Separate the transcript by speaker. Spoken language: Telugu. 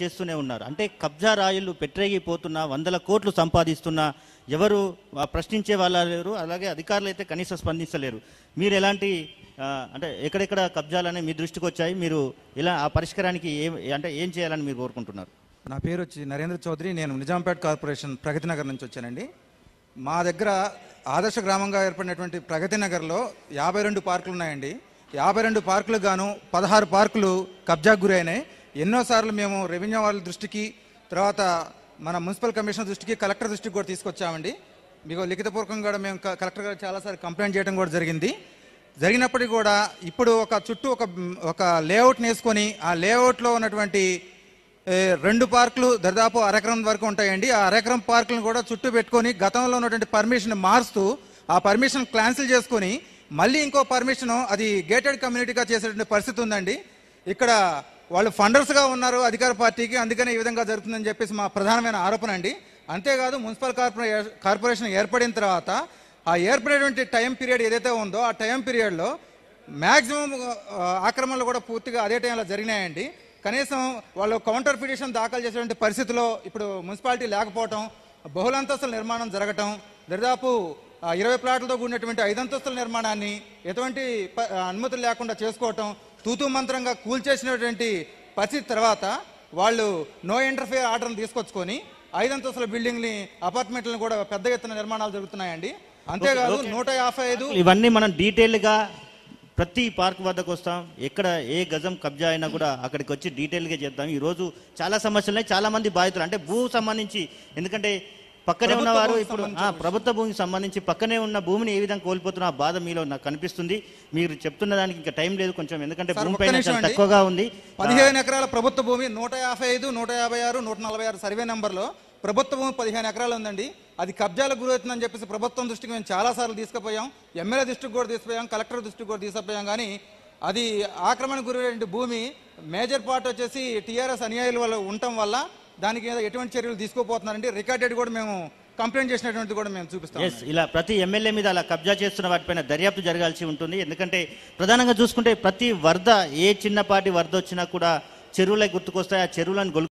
Speaker 1: చేస్తూనే ఉన్నారు అంటే కబ్జా రాయిలు పెట్టరేగిపోతున్న వందల కోట్లు సంపాదిస్తున్న ఎవరు ప్రశ్నించే వాళ్ళ లేరు అలాగే అధికారులు అయితే కనీసం స్పందించలేరు మీరు ఎలాంటి అంటే ఎక్కడెక్కడ కబ్జాలనే మీ దృష్టికి వచ్చాయి మీరు ఇలా ఆ పరిష్కారానికి ఏం అంటే ఏం చేయాలని మీరు కోరుకుంటున్నారు
Speaker 2: నా పేరు వచ్చి నరేంద్ర చౌదరి నేను నిజాంపేట కార్పొరేషన్ ప్రగతి నగర్ నుంచి వచ్చానండి మా దగ్గర ఆదర్శ గ్రామంగా ఏర్పడినటువంటి ప్రగతి నగర్లో యాభై రెండు పార్కులు ఉన్నాయండి యాభై రెండు పార్కులు గాను పదహారు పార్కులు కబ్జాకు గురైనాయి ఎన్నోసార్లు మేము రెవెన్యూ వాళ్ళ దృష్టికి తర్వాత మన మున్సిపల్ కమిషనర్ దృష్టికి కలెక్టర్ దృష్టికి కూడా తీసుకొచ్చామండి మీకు లిఖితపూర్వకంగా కూడా మేము కలెక్టర్ గారు చాలాసార్లు కంప్లైంట్ చేయడం కూడా జరిగింది జరిగినప్పటికీ కూడా ఇప్పుడు ఒక చుట్టూ ఒక ఒక లేఅవుట్ని వేసుకొని ఆ లేఅవుట్లో ఉన్నటువంటి రెండు పార్కులు దాదాపు అరెకరం వరకు ఉంటాయండి ఆ అరెకరం పార్కులను కూడా చుట్టూ పెట్టుకొని గతంలో ఉన్నటువంటి పర్మిషన్ మారుస్తూ ఆ పర్మిషన్ క్యాన్సిల్ చేసుకొని మళ్ళీ ఇంకో పర్మిషన్ అది గేటెడ్ కమ్యూనిటీగా చేసేటువంటి పరిస్థితి ఉందండి ఇక్కడ వాళ్ళు ఫండర్స్గా ఉన్నారు అధికార పార్టీకి అందుకనే ఈ విధంగా జరుగుతుందని చెప్పేసి మా ప్రధానమైన ఆరోపణ అండి అంతేకాదు మున్సిపల్ కార్పొరే కార్పొరేషన్ ఏర్పడిన తర్వాత ఆ ఏర్పడేటువంటి టైం పీరియడ్ ఏదైతే ఉందో ఆ టైం పీరియడ్లో మ్యాక్సిమం ఆక్రమణలు కూడా పూర్తిగా అదే టైంలో జరిగినాయండి కనీసం వాళ్ళు కౌంటర్ పిటిషన్ దాఖలు చేసేటువంటి పరిస్థితిలో ఇప్పుడు మున్సిపాలిటీ లేకపోవటం బహుళంతస్తుల నిర్మాణం జరగటం దరిదాపు ఇరవై ప్లాట్లతో కూడినటువంటి ఐదంతస్తుల నిర్మాణాన్ని ఎటువంటి అనుమతులు లేకుండా చేసుకోవటం తూతూ మంత్రంగా కూల్చేసినటువంటి పరిస్థితి తర్వాత వాళ్ళు నో ఇంటర్ఫియర్ ఆర్డర్ని తీసుకొచ్చుకొని ఐదంతస్తుల బిల్డింగ్ని అపార్ట్మెంట్లను కూడా పెద్ద ఎత్తున నిర్మాణాలు జరుగుతున్నాయండి అంతేకాదు నూట యాభై ఐదు ఇవన్నీ
Speaker 1: మనం డీటెయిల్గా ప్రతి పార్క్ వద్దకు వస్తాం ఎక్కడ ఏ గజం కబ్జా అయినా కూడా అక్కడికి వచ్చి డీటెయిల్గా చేద్దాం ఈరోజు చాలా సమస్యలు ఉన్నాయి చాలామంది బాధితులు అంటే భూ సంబంధించి ఎందుకంటే పక్కనే ఉన్నవారు ఇప్పుడు ప్రభుత్వ భూమికి సంబంధించి పక్కనే ఉన్న భూమిని ఏ విధంగా కోల్పోతున్న బాధ మీలో నాకు కనిపిస్తుంది మీరు చెప్తున్న
Speaker 2: దానికి ఇంకా టైం లేదు కొంచెం
Speaker 1: ఎందుకంటే భూమి తక్కువగా ఉంది పదిహేను
Speaker 2: ఎకరాల ప్రభుత్వ భూమి నూట యాభై ఐదు నూట యాభై ఆరు నూట నలభై ఆరు సర్వే నెంబర్లో ప్రభుత్వ భూమి పదిహేను ఎకరాలు ఉందండి అది కబ్జాలకు గురవుతుందని చెప్పేసి ప్రభుత్వం దృష్టికి మేము సార్లు తీసుకుపోయాం ఎమ్మెల్యే దృష్టికి కూడా తీసుకుపోయాం కలెక్టర్ దృష్టికి కూడా తీసుకుపోయాం కానీ అది ఆక్రమణ గురైన భూమి మేజర్ పార్ట్ వచ్చేసి టీఆర్ఎస్ అనుయాయుల వల్ల ఉండటం వల్ల దానికి మీద ఎటువంటి చర్యలు తీసుకోపోతున్నారంటే రికార్డెడ్ కూడా మేము కంప్లైంట్ చేసినటువంటి కూడా మేము చూపిస్తాం ఎస్
Speaker 1: ఇలా ప్రతి ఎమ్మెల్యే మీద అలా కబ్జా చేస్తున్న వాటిపైన దర్యాప్తు జరగాల్సి ఉంటుంది ఎందుకంటే ప్రధానంగా చూసుకుంటే ప్రతి వరద ఏ చిన్నపాటి వరద వచ్చినా కూడా చెరువులే గుర్తుకొస్తాయి ఆ చెరువులను